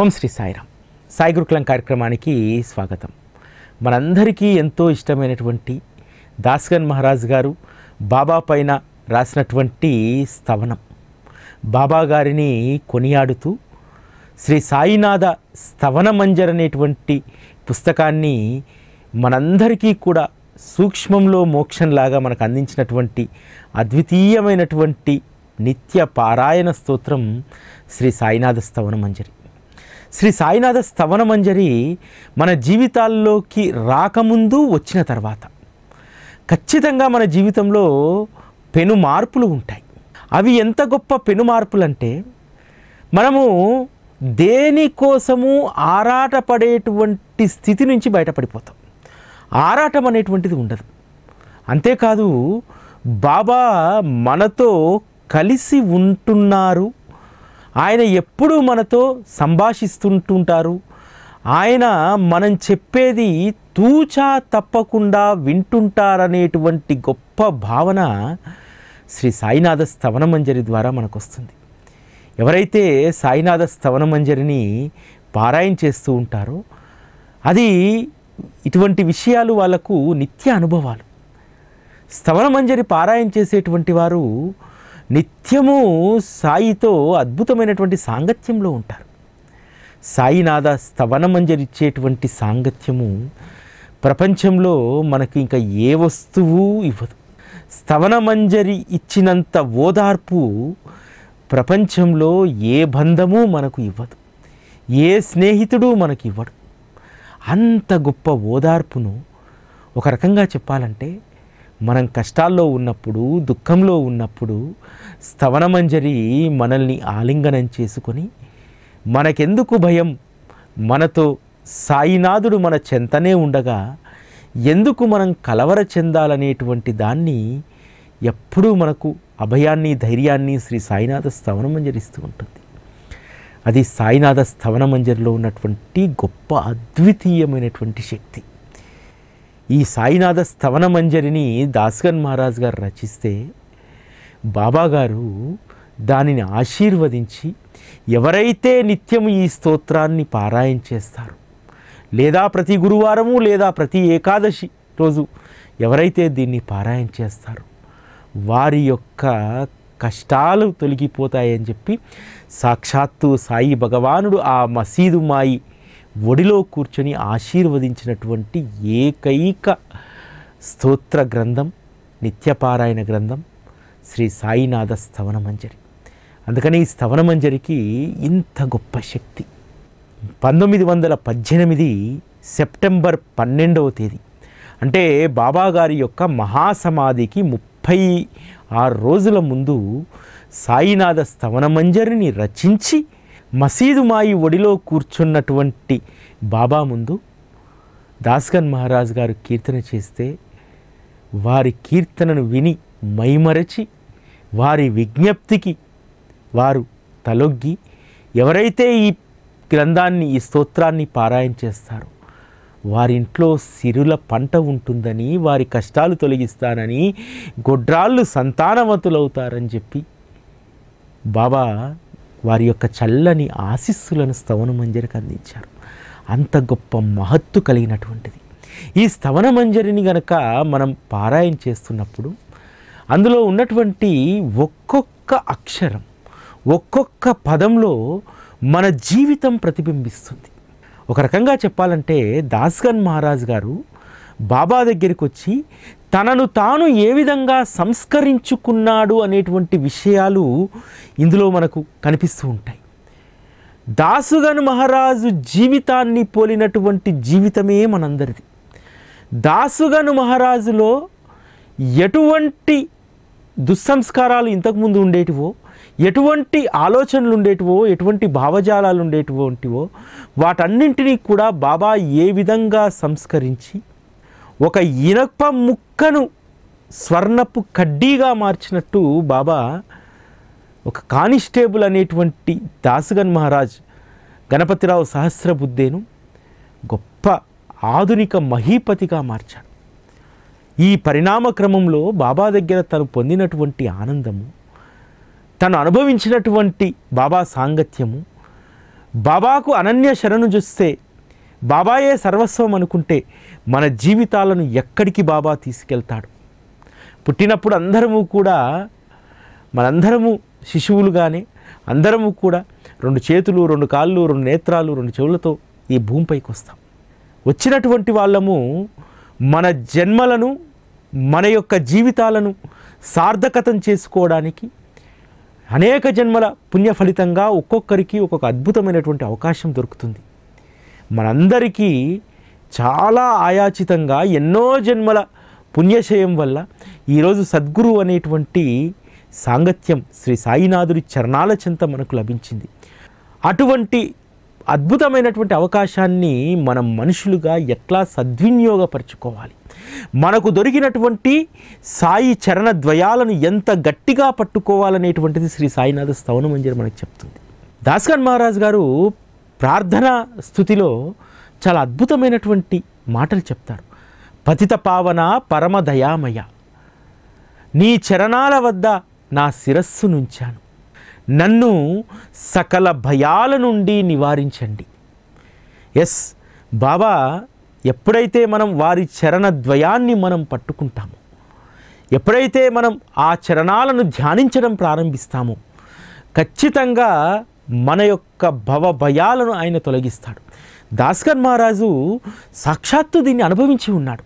ఓం శ్రీ సాయిరామ్ సాయి గురుకులం కార్యక్రమానికి స్వాగతం మనందరికీ ఎంతో ఇష్టమైనటువంటి దాస్గన్ మహారాజ్ గారు బాబా పైన రాసినటువంటి స్తవనం బాబా గారిని కొనియాడుతూ శ్రీ సాయినాథ స్థవన మంజర్ అనేటువంటి పుస్తకాన్ని మనందరికీ కూడా సూక్ష్మంలో మోక్షంలాగా మనకు అందించినటువంటి అద్వితీయమైనటువంటి నిత్య పారాయణ స్తోత్రం శ్రీ సాయినాథ స్థవన మంజరి శ్రీ సాయినాథ స్తవన మంజరి మన జీవితాల్లోకి రాకముందు వచ్చిన తర్వాత ఖచ్చితంగా మన జీవితంలో పెను మార్పులు ఉంటాయి అవి ఎంత గొప్ప పెను మార్పులు అంటే మనము దేనికోసము ఆరాటపడేటువంటి స్థితి నుంచి బయటపడిపోతాం ఆరాటం అనేటువంటిది ఉండదు అంతేకాదు బాబా మనతో కలిసి ఉంటున్నారు ఆయన ఎప్పుడూ మనతో సంభాషిస్తుంటుంటారు ఆయన మనం చెప్పేది తూచా తప్పకుండా వింటుంటారనేటువంటి గొప్ప భావన శ్రీ సాయినాథ స్తవన మంజరి ద్వారా మనకు వస్తుంది ఎవరైతే సాయినాథ స్తవన మంజరిని పారాయణ చేస్తూ ఉంటారో అది ఇటువంటి విషయాలు వాళ్ళకు నిత్య అనుభవాలు స్తవన మంజరి పారాయణ చేసేటువంటి వారు నిత్యము సాయితో అద్భుతమైనటువంటి సాంగత్యంలో ఉంటారు సాయినాథ స్తవనమంజరిచ్చేటువంటి సాంగత్యము ప్రపంచంలో మనకి ఇంకా ఏ వస్తువు ఇవ్వదు స్తవనమంజరి ఇచ్చినంత ఓదార్పు ప్రపంచంలో ఏ బంధము మనకు ఇవ్వదు ఏ స్నేహితుడు మనకు ఇవ్వడు అంత గొప్ప ఓదార్పును ఒక రకంగా చెప్పాలంటే మనం కష్టాల్లో ఉన్నప్పుడు దుఃఖంలో ఉన్నప్పుడు స్తవనమంజరి మనల్ని ఆలింగనం చేసుకొని మనకెందుకు భయం మనతో సాయినాథుడు మన చెంతనే ఉండగా ఎందుకు మనం కలవర చెందాలనేటువంటి దాన్ని ఎప్పుడూ మనకు అభయాన్ని ధైర్యాన్ని శ్రీ సాయినాథ స్తవనమంజరిస్తూ ఉంటుంది అది సాయినాథ స్తవనమంజరిలో ఉన్నటువంటి గొప్ప అద్వితీయమైనటువంటి శక్తి ఈ సాయినాథ స్థవన మంజరిని దాస్గన్ మహారాజ్ గారు రచిస్తే బాబాగారు దానిని ఆశీర్వదించి ఎవరైతే నిత్యం ఈ స్తోత్రాన్ని పారాయణ చేస్తారు లేదా ప్రతి గురువారము లేదా ప్రతి ఏకాదశి రోజు ఎవరైతే దీన్ని పారాయణ చేస్తారు వారి యొక్క కష్టాలు తొలగిపోతాయని చెప్పి సాక్షాత్తు సాయి భగవానుడు ఆ మసీదు మాయి ఒడిలో కూర్చొని ఆశీర్వదించినటువంటి ఏకైక స్తోత్ర గ్రంథం నిత్యపారాయణ గ్రంథం శ్రీ సాయినాథ స్తవన మంజరి అందుకని ఈ స్తవన మంజరికి ఇంత గొప్ప శక్తి పంతొమ్మిది వందల పద్దెనిమిది సెప్టెంబర్ పన్నెండవ తేదీ అంటే బాబాగారి యొక్క మహాసమాధికి ముప్పై ఆరు రోజుల ముందు సాయినాథ స్తవన మంజరిని రచించి మసీదు మాయి ఒడిలో కూర్చున్నటువంటి బాబా ముందు దాస్గన్ మహారాజ్ గారు కీర్తన చేస్తే వారి కీర్తనను విని మైమరచి వారి విజ్ఞప్తికి వారు తలొగ్గి ఎవరైతే ఈ గ్రంథాన్ని ఈ స్తోత్రాన్ని పారాయణ చేస్తారో వారింట్లో సిరుల పంట ఉంటుందని వారి కష్టాలు తొలగిస్తానని గొడ్రాళ్ళు సంతానవంతులవుతారని చెప్పి బాబా వారి యొక్క చల్లని ఆశిస్సులను స్తవన మంజరికి అందించారు అంత గొప్ప మహత్తు కలిగినటువంటిది ఈ స్తవన మంజరిని గనక మనం పారాయణ చేస్తున్నప్పుడు అందులో ఉన్నటువంటి ఒక్కొక్క అక్షరం ఒక్కొక్క పదంలో మన జీవితం ప్రతిబింబిస్తుంది ఒక రకంగా చెప్పాలంటే దాస్గన్ మహారాజ్ గారు బాబా దగ్గరికి వచ్చి తనను తాను ఏ విధంగా సంస్కరించుకున్నాడు అనేటువంటి విషయాలు ఇందులో మనకు కనిపిస్తూ ఉంటాయి దాసుగన్ మహారాజు జీవితాన్ని పోలినటువంటి జీవితమే మనందరిది దాసుగన్ మహారాజులో ఎటువంటి దుస్సంస్కారాలు ఇంతకుముందు ఉండేటివో ఎటువంటి ఆలోచనలు ఉండేటివో ఎటువంటి భావజాలాలు ఉండేటువంటివో వాటన్నింటినీ కూడా బాబా ఏ విధంగా సంస్కరించి ఒక ఇనప ముక్కను స్వర్ణపు కడ్డీగా మార్చినట్టు బాబా ఒక కానిస్టేబుల్ అనేటువంటి దాసగన్ మహారాజ్ గణపతిరావు సహస్రబుద్ధేను గొప్ప ఆధునిక మహీపతిగా మార్చాడు ఈ పరిణామ క్రమంలో బాబా దగ్గర తను పొందినటువంటి ఆనందము తను అనుభవించినటువంటి బాబా సాంగత్యము బాబాకు అనన్య శరణు చూస్తే బాబాయే సర్వస్వం అనుకుంటే మన జీవితాలను ఎక్కడికి బాబా తీసుకెళ్తాడు పుట్టినప్పుడు అందరము కూడా మనందరము శిశువులుగానే అందరము కూడా రెండు చేతులు రెండు కాళ్ళు రెండు నేత్రాలు రెండు చెవులతో ఈ భూమిపైకి వస్తాం వచ్చినటువంటి వాళ్ళము మన జన్మలను మన యొక్క జీవితాలను సార్థకతం చేసుకోవడానికి అనేక జన్మల పుణ్య ఫలితంగా ఒక్కొక్కరికి ఒక్కొక్క అద్భుతమైనటువంటి అవకాశం దొరుకుతుంది మనందరికీ చాలా ఆయాచితంగా ఎన్నో జన్మల పుణ్యశయం వల్ల ఈరోజు సద్గురు అనేటువంటి సాంగత్యం శ్రీ సాయినాథుడి చరణాల చెంత మనకు లభించింది అటువంటి అద్భుతమైనటువంటి అవకాశాన్ని మనం మనుషులుగా ఎట్లా సద్వినియోగపరచుకోవాలి మనకు దొరికినటువంటి సాయి చరణ ద్వయాలను ఎంత గట్టిగా పట్టుకోవాలనేటువంటిది శ్రీ సాయినాథ స్థవనం అని మనకు చెప్తుంది దాస్కన్ మహారాజ్ గారు ప్రార్థన స్థుతిలో చాలా అద్భుతమైనటువంటి మాటలు చెప్తారు పతిత పావన పరమ దయామయ నీ చరణాల వద్ద నా శిరస్సు నుంచాను నన్ను సకల భయాల నుండి నివారించండి ఎస్ బాబా ఎప్పుడైతే మనం వారి చరణ ద్వయాన్ని మనం పట్టుకుంటామో ఎప్పుడైతే మనం ఆ చరణాలను ధ్యానించడం ప్రారంభిస్తామో ఖచ్చితంగా మన యొక్క భవభయాలను ఆయన తొలగిస్తాడు దాస్కర్ మహారాజు సాక్షాత్తు దీన్ని అనుభవించి ఉన్నాడు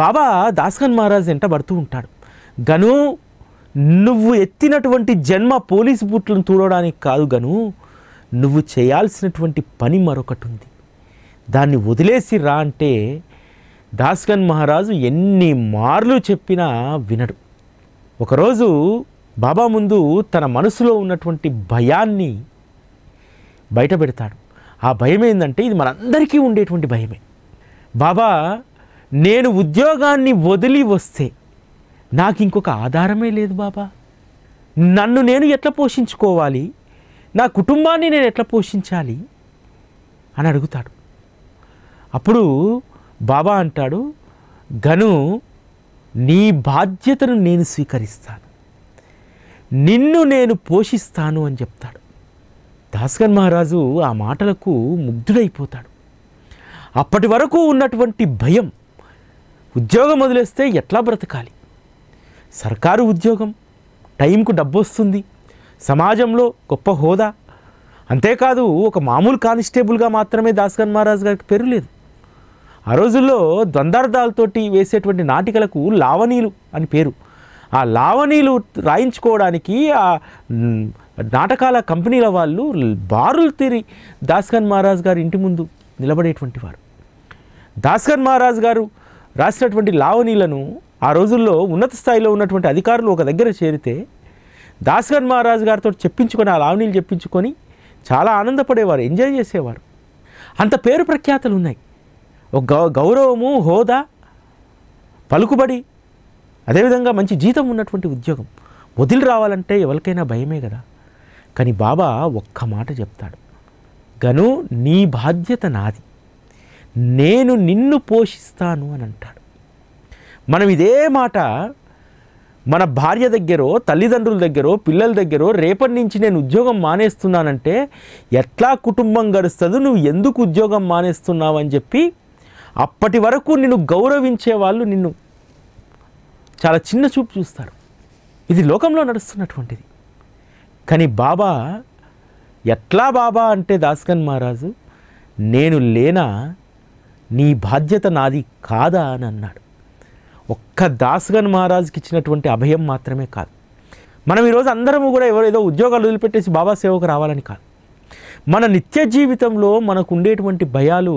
బాబా మహారాజు మహారాజ్ పడుతూ ఉంటాడు గను నువ్వు ఎత్తినటువంటి జన్మ పోలీసు బూట్లను తూడడానికి కాదు గను నువ్వు చేయాల్సినటువంటి పని మరొకటి ఉంది దాన్ని వదిలేసి రా అంటే దాస్కన్ మహారాజు ఎన్ని మార్లు చెప్పినా వినడు ఒకరోజు బాబా ముందు తన మనసులో ఉన్నటువంటి భయాన్ని బయట పెడతాడు ఆ భయం ఏంటంటే ఇది మనందరికీ ఉండేటువంటి భయమే బాబా నేను ఉద్యోగాన్ని వదిలి వస్తే నాకు ఇంకొక ఆధారమే లేదు బాబా నన్ను నేను ఎట్లా పోషించుకోవాలి నా కుటుంబాన్ని నేను ఎట్లా పోషించాలి అని అడుగుతాడు అప్పుడు బాబా అంటాడు గను నీ బాధ్యతను నేను స్వీకరిస్తాను నిన్ను నేను పోషిస్తాను అని చెప్తాడు దాస్గన్ మహారాజు ఆ మాటలకు ముగ్ధుడైపోతాడు అప్పటి వరకు ఉన్నటువంటి భయం ఉద్యోగం వదిలేస్తే ఎట్లా బ్రతకాలి సర్కారు ఉద్యోగం టైంకు డబ్బు వస్తుంది సమాజంలో గొప్ప హోదా అంతేకాదు ఒక మామూలు కానిస్టేబుల్గా మాత్రమే దాస్గన్ మహారాజు గారికి పేరు లేదు ఆ రోజుల్లో ద్వందార్థాలతోటి వేసేటువంటి నాటికలకు లావణీలు అని పేరు ఆ లావణీలు రాయించుకోవడానికి ఆ నాటకాల కంపెనీల వాళ్ళు బారులు తీరి దాస్కన్ మహారాజ్ గారి ఇంటి ముందు నిలబడేటువంటి వారు దాస్కర్ మహారాజ్ గారు రాసినటువంటి లావణీలను ఆ రోజుల్లో ఉన్నత స్థాయిలో ఉన్నటువంటి అధికారులు ఒక దగ్గర చేరితే దాస్కర్ మహారాజ్ గారితో చెప్పించుకొని ఆ లావణీలు చెప్పించుకొని చాలా ఆనందపడేవారు ఎంజాయ్ చేసేవారు అంత పేరు ప్రఖ్యాతలు ఉన్నాయి ఒక గౌరవము హోదా పలుకుబడి అదేవిధంగా మంచి జీతం ఉన్నటువంటి ఉద్యోగం వదిలి రావాలంటే ఎవరికైనా భయమే కదా కానీ బాబా ఒక్క మాట చెప్తాడు గను నీ బాధ్యత నాది నేను నిన్ను పోషిస్తాను అని అంటాడు మనం ఇదే మాట మన భార్య దగ్గరో తల్లిదండ్రుల దగ్గరో పిల్లల దగ్గరో రేపటి నుంచి నేను ఉద్యోగం మానేస్తున్నానంటే ఎట్లా కుటుంబం గడుస్తుంది నువ్వు ఎందుకు ఉద్యోగం మానేస్తున్నావు అని చెప్పి అప్పటి వరకు నిన్ను గౌరవించే వాళ్ళు నిన్ను చాలా చిన్న చూపు చూస్తారు ఇది లోకంలో నడుస్తున్నటువంటిది కానీ బాబా ఎట్లా బాబా అంటే దాస్కన్ మహారాజు నేను లేనా నీ బాధ్యత నాది కాదా అని అన్నాడు ఒక్క దాస్గన్ మహారాజుకి ఇచ్చినటువంటి అభయం మాత్రమే కాదు మనం ఈరోజు అందరము కూడా ఎవరు ఏదో ఉద్యోగాలు వదిలిపెట్టేసి బాబా సేవకు రావాలని కాదు మన నిత్య జీవితంలో మనకు ఉండేటువంటి భయాలు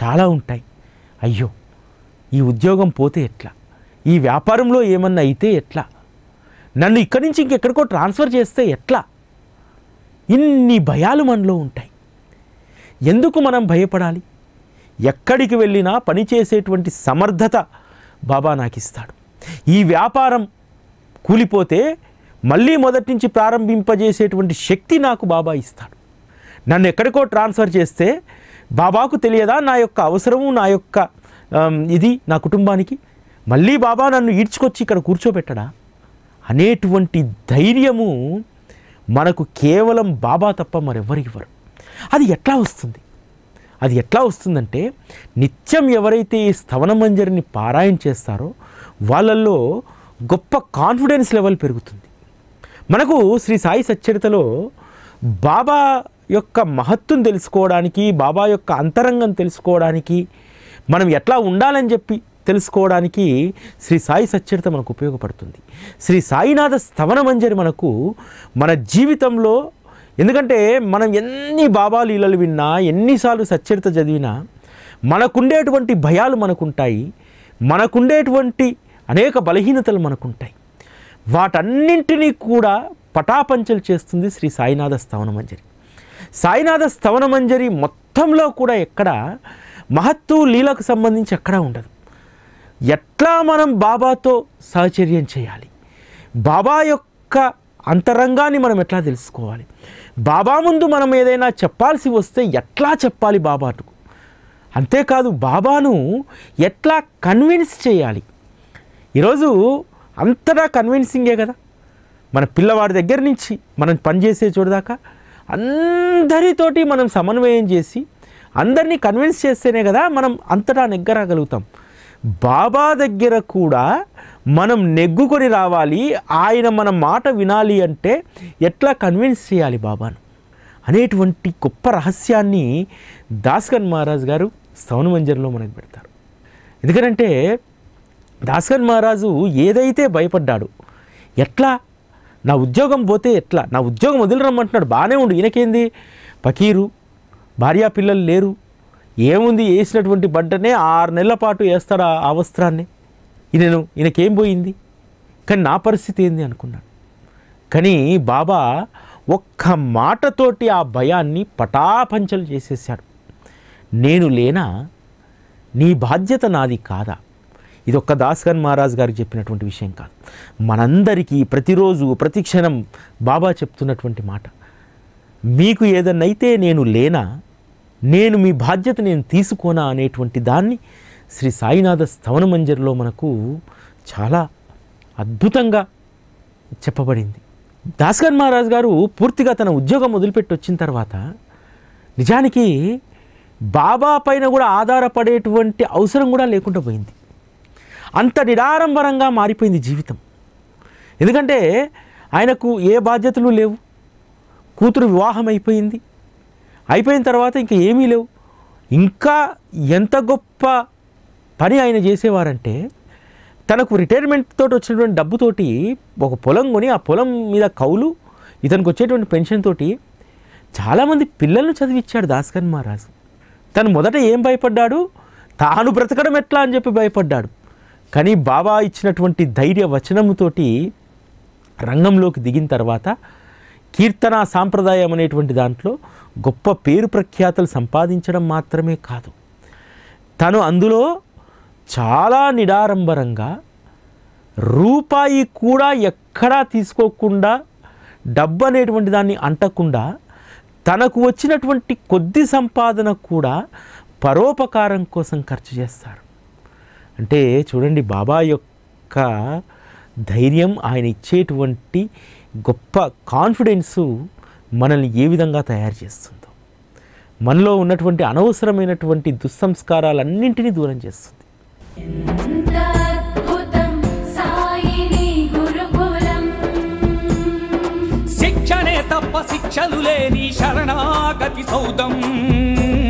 చాలా ఉంటాయి అయ్యో ఈ ఉద్యోగం పోతే ఎట్లా ఈ వ్యాపారంలో ఏమన్నా అయితే ఎట్లా నన్ను ఇక్కడి నుంచి ఇంకెక్కడికో ట్రాన్స్ఫర్ చేస్తే ఎట్లా ఇన్ని భయాలు మనలో ఉంటాయి ఎందుకు మనం భయపడాలి ఎక్కడికి వెళ్ళినా పనిచేసేటువంటి సమర్థత బాబా నాకు ఇస్తాడు ఈ వ్యాపారం కూలిపోతే మళ్ళీ మొదటి నుంచి ప్రారంభింపజేసేటువంటి శక్తి నాకు బాబా ఇస్తాడు నన్ను ఎక్కడికో ట్రాన్స్ఫర్ చేస్తే బాబాకు తెలియదా నా యొక్క అవసరము నా యొక్క ఇది నా కుటుంబానికి మళ్ళీ బాబా నన్ను ఈడ్చుకొచ్చి ఇక్కడ కూర్చోబెట్టడా అనేటువంటి ధైర్యము మనకు కేవలం బాబా తప్ప మరెవ్వరు ఇవ్వరు అది ఎట్లా వస్తుంది అది ఎట్లా వస్తుందంటే నిత్యం ఎవరైతే ఈ స్థవన మంజరిని పారాయణ చేస్తారో వాళ్ళల్లో గొప్ప కాన్ఫిడెన్స్ లెవెల్ పెరుగుతుంది మనకు శ్రీ సాయి సచ్చరితలో బాబా యొక్క మహత్వం తెలుసుకోవడానికి బాబా యొక్క అంతరంగం తెలుసుకోవడానికి మనం ఎట్లా ఉండాలని చెప్పి తెలుసుకోవడానికి శ్రీ సాయి సచ్చరిత మనకు ఉపయోగపడుతుంది శ్రీ సాయినాథ స్థవన మంజరి మనకు మన జీవితంలో ఎందుకంటే మనం ఎన్ని బాబాలు ఇళ్ళలు విన్నా ఎన్నిసార్లు సచ్చరిత చదివినా మనకుండేటువంటి భయాలు మనకుంటాయి మనకుండేటువంటి అనేక బలహీనతలు మనకుంటాయి వాటన్నింటినీ కూడా పటాపంచలు చేస్తుంది శ్రీ సాయినాథ స్థవన మంజరి సాయినాథ స్థవన మంజరి మొత్తంలో కూడా ఎక్కడ మహత్తు లీలకు సంబంధించి ఎక్కడా ఉండదు ఎట్లా మనం బాబాతో సహచర్యం చేయాలి బాబా యొక్క అంతరంగాన్ని మనం ఎట్లా తెలుసుకోవాలి బాబా ముందు మనం ఏదైనా చెప్పాల్సి వస్తే ఎట్లా చెప్పాలి బాబాకు అంతేకాదు బాబాను ఎట్లా కన్విన్స్ చేయాలి ఈరోజు అంతటా కన్విన్సింగే కదా మన పిల్లవాడి దగ్గర నుంచి మనం పనిచేసే చూడదాకా అందరితోటి మనం సమన్వయం చేసి అందరినీ కన్విన్స్ చేస్తేనే కదా మనం అంతటా నిగ్గరగలుగుతాం బాబా దగ్గర కూడా మనం నెగ్గుకొని రావాలి ఆయన మన మాట వినాలి అంటే ఎట్లా కన్విన్స్ చేయాలి బాబాను అనేటువంటి గొప్ప రహస్యాన్ని దాస్కన్ మహారాజ్ గారు సౌన మంజర్లో మనకు పెడతారు ఎందుకంటే దాస్కన్ మహారాజు ఏదైతే భయపడ్డాడు ఎట్లా నా ఉద్యోగం పోతే ఎట్లా నా ఉద్యోగం వదిలిరమ్మంటున్నాడు బాగానే ఉండు ఈయనకేంది పకీరు భార్యా పిల్లలు లేరు ఏముంది వేసినటువంటి పంటనే ఆరు నెలల పాటు వేస్తాడా ఆ వస్త్రాన్ని ఈయనను ఈయనకేం పోయింది కానీ నా పరిస్థితి ఏంది అనుకున్నాడు కానీ బాబా ఒక్క మాటతోటి ఆ భయాన్ని పటాపంచలు చేసేసాడు నేను లేనా నీ బాధ్యత నాది కాదా ఇది ఒక్క దాస్గన్ మహారాజ్ గారు చెప్పినటువంటి విషయం కాదు మనందరికీ ప్రతిరోజు ప్రతిక్షణం బాబా చెప్తున్నటువంటి మాట మీకు ఏదన్నైతే నేను లేనా నేను మీ బాధ్యత నేను తీసుకోనా అనేటువంటి దాన్ని శ్రీ సాయినాథ స్థవన మంజరిలో మనకు చాలా అద్భుతంగా చెప్పబడింది దాస్కర్ మహారాజ్ గారు పూర్తిగా తన ఉద్యోగం వదిలిపెట్టి వచ్చిన తర్వాత నిజానికి బాబా పైన కూడా ఆధారపడేటువంటి అవసరం కూడా లేకుండా పోయింది అంత నిరాడంబరంగా మారిపోయింది జీవితం ఎందుకంటే ఆయనకు ఏ బాధ్యతలు లేవు కూతురు వివాహం అయిపోయింది అయిపోయిన తర్వాత ఇంకా ఏమీ లేవు ఇంకా ఎంత గొప్ప పని ఆయన చేసేవారంటే తనకు రిటైర్మెంట్ తోటి వచ్చినటువంటి డబ్బుతోటి ఒక పొలం కొని ఆ పొలం మీద కౌలు ఇతనికి వచ్చేటువంటి పెన్షన్ తోటి చాలామంది పిల్లలను చదివిచ్చాడు దాస్కన్ మహారాజ్ తను మొదట ఏం భయపడ్డాడు తాను బ్రతకడం ఎట్లా అని చెప్పి భయపడ్డాడు కానీ బాబా ఇచ్చినటువంటి ధైర్య వచనముతోటి రంగంలోకి దిగిన తర్వాత కీర్తన సాంప్రదాయం అనేటువంటి దాంట్లో గొప్ప పేరు ప్రఖ్యాతలు సంపాదించడం మాత్రమే కాదు తను అందులో చాలా నిడారంబరంగా రూపాయి కూడా ఎక్కడా తీసుకోకుండా డబ్బు అనేటువంటి దాన్ని అంటకుండా తనకు వచ్చినటువంటి కొద్ది సంపాదన కూడా పరోపకారం కోసం ఖర్చు చేస్తారు అంటే చూడండి బాబా యొక్క ధైర్యం ఆయన ఇచ్చేటువంటి గొప్ప కాన్ఫిడెన్సు మనల్ని ఏ విధంగా తయారు చేస్తుందో మనలో ఉన్నటువంటి అనవసరమైనటువంటి దుస్సంస్కారాలన్నింటినీ దూరం చేస్తుంది శిక్షనే తప్ప శిక్షలు లేని శరణాగతి సౌదం